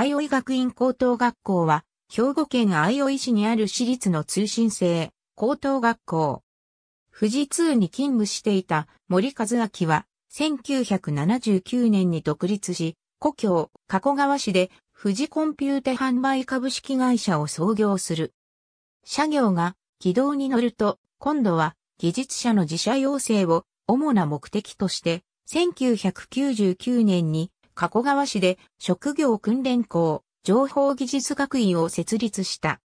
相生学院高等学校は、兵庫県相生市にある私立の通信制、高等学校。富士通に勤務していた森和明は、1979年に独立し、故郷、加古川市で富士コンピュータ販売株式会社を創業する。社業が軌道に乗ると、今度は技術者の自社要請を主な目的として、1999年に加古川市で職業訓練校、情報技術学院を設立した。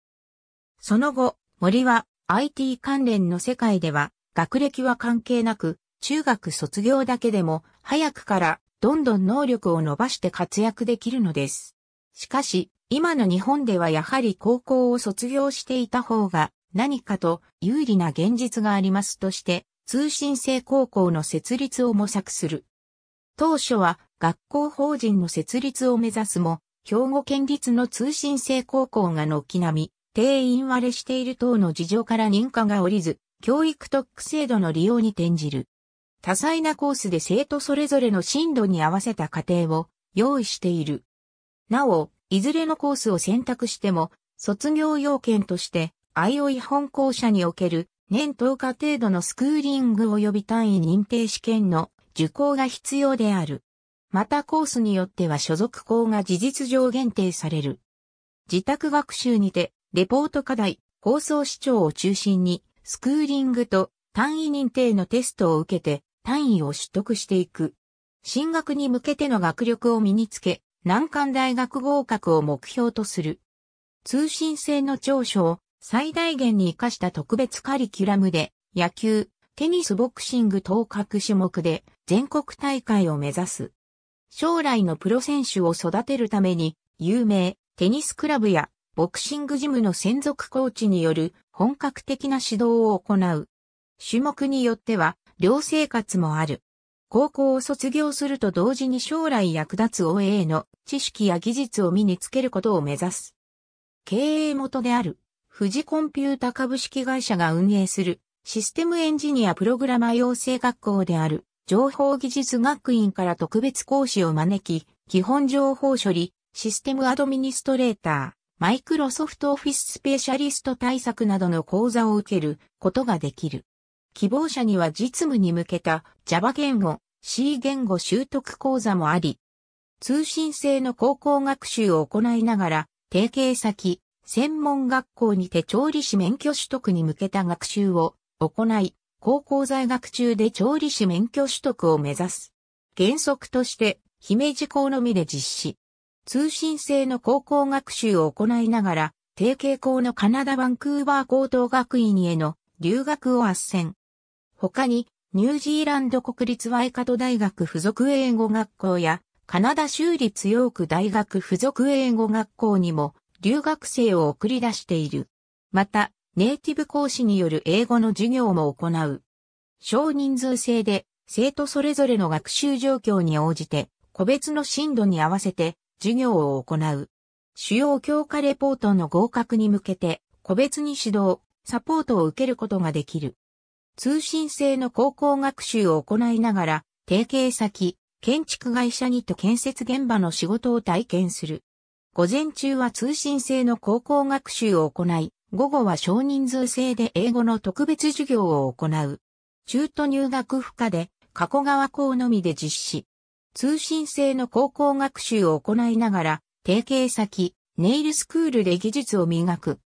その後、森は IT 関連の世界では学歴は関係なく、中学卒業だけでも早くからどんどん能力を伸ばして活躍できるのです。しかし、今の日本ではやはり高校を卒業していた方が何かと有利な現実がありますとして、通信制高校の設立を模索する。当初は学校法人の設立を目指すも、兵庫県立の通信制高校が軒並み、定員割れしている等の事情から認可が下りず、教育特区制度の利用に転じる。多彩なコースで生徒それぞれの進度に合わせた課程を用意している。なお、いずれのコースを選択しても、卒業要件として、IOI 本校舎における年10日程度のスクーリング及び単位認定試験の受講が必要である。またコースによっては所属校が事実上限定される。自宅学習にて、レポート課題、放送市長を中心に、スクーリングと単位認定のテストを受けて、単位を取得していく。進学に向けての学力を身につけ、難関大学合格を目標とする。通信制の長所を最大限に活かした特別カリキュラムで、野球、テニスボクシング等各種目で全国大会を目指す。将来のプロ選手を育てるために、有名、テニスクラブや、ボクシングジムの専属コーチによる本格的な指導を行う。種目によっては、寮生活もある。高校を卒業すると同時に将来役立つ OA の知識や技術を身につけることを目指す。経営元である、富士コンピュータ株式会社が運営するシステムエンジニアプログラマー養成学校である。情報技術学院から特別講師を招き、基本情報処理、システムアドミニストレーター、マイクロソフトオフィススペシャリスト対策などの講座を受けることができる。希望者には実務に向けた Java 言語、C 言語習得講座もあり、通信制の高校学習を行いながら、提携先、専門学校にて調理師免許取得に向けた学習を行い、高校在学中で調理師免許取得を目指す。原則として、姫路校のみで実施。通信制の高校学習を行いながら、定型校のカナダバンクーバー高等学院への留学を斡旋。他に、ニュージーランド国立ワイカト大学附属英語学校や、カナダ州立ヨーク大学附属英語学校にも留学生を送り出している。また、ネイティブ講師による英語の授業も行う。少人数制で、生徒それぞれの学習状況に応じて、個別の進度に合わせて、授業を行う。主要教科レポートの合格に向けて、個別に指導、サポートを受けることができる。通信制の高校学習を行いながら、提携先、建築会社にと建設現場の仕事を体験する。午前中は通信制の高校学習を行い、午後は少人数制で英語の特別授業を行う。中途入学不可で、加古川校のみで実施。通信制の高校学習を行いながら、提携先、ネイルスクールで技術を磨く。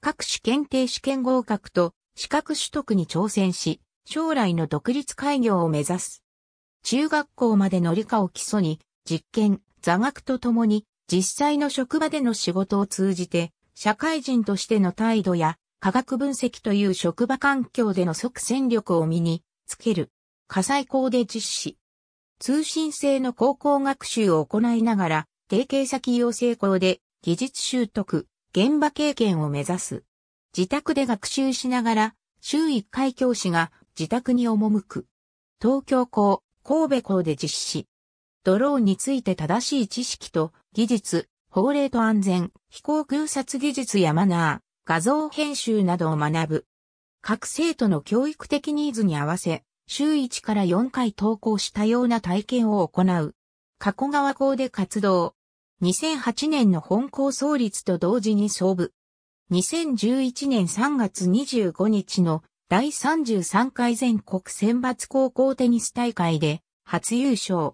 各種検定試験合格と資格取得に挑戦し、将来の独立開業を目指す。中学校までの理科を基礎に、実験、座学とともに、実際の職場での仕事を通じて、社会人としての態度や、科学分析という職場環境での即戦力を身につける。火災校で実施。通信制の高校学習を行いながら、提携先養成校で技術習得、現場経験を目指す。自宅で学習しながら、週1回教師が自宅に赴く。東京校、神戸校で実施。ドローンについて正しい知識と技術、法令と安全、飛行空撮技術やマナー、画像編集などを学ぶ。各生徒の教育的ニーズに合わせ、週1から4回投稿したような体験を行う。加古川校で活動。2008年の本校創立と同時に創部。2011年3月25日の第33回全国選抜高校テニス大会で初優勝。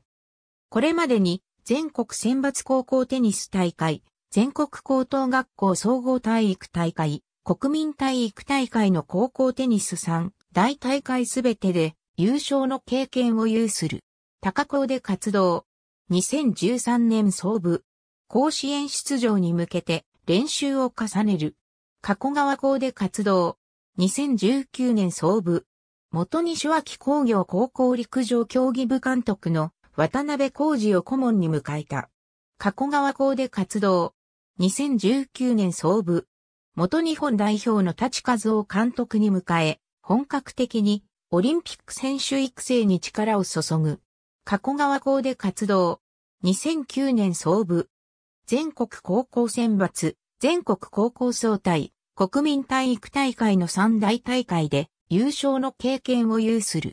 これまでに全国選抜高校テニス大会、全国高等学校総合体育大会、国民体育大会の高校テニス3大大会すべてで優勝の経験を有する。高校で活動。2013年総部。甲子園出場に向けて練習を重ねる。加古川校で活動。2019年総部。元西脇工業高校陸上競技部監督の渡辺浩二を顧問に迎えた。加古川校で活動。2019年創部。元日本代表の立和を監督に迎え、本格的にオリンピック選手育成に力を注ぐ。加古川校で活動。2009年創部。全国高校選抜、全国高校総体、国民体育大会の三大大会で優勝の経験を有する。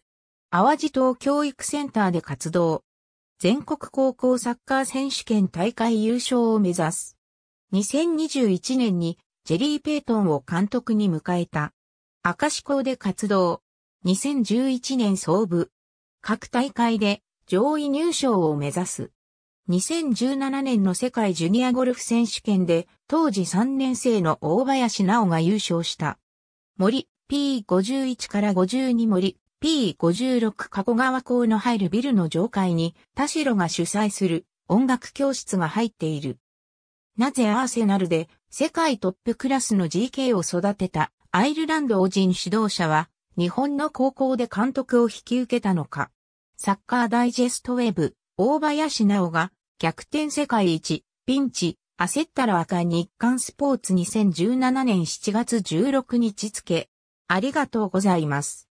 淡路島教育センターで活動。全国高校サッカー選手権大会優勝を目指す。2021年にジェリー・ペイトンを監督に迎えた。赤志校で活動。2011年創部。各大会で上位入賞を目指す。2017年の世界ジュニアゴルフ選手権で当時3年生の大林直が優勝した。森 P51 から52森 P56 加古川校の入るビルの上階に田代が主催する音楽教室が入っている。なぜアーセナルで世界トップクラスの GK を育てたアイルランド王人指導者は日本の高校で監督を引き受けたのか。サッカーダイジェストウェブ、大林直が逆転世界一、ピンチ、焦ったら赤日刊スポーツ2017年7月16日付。ありがとうございます。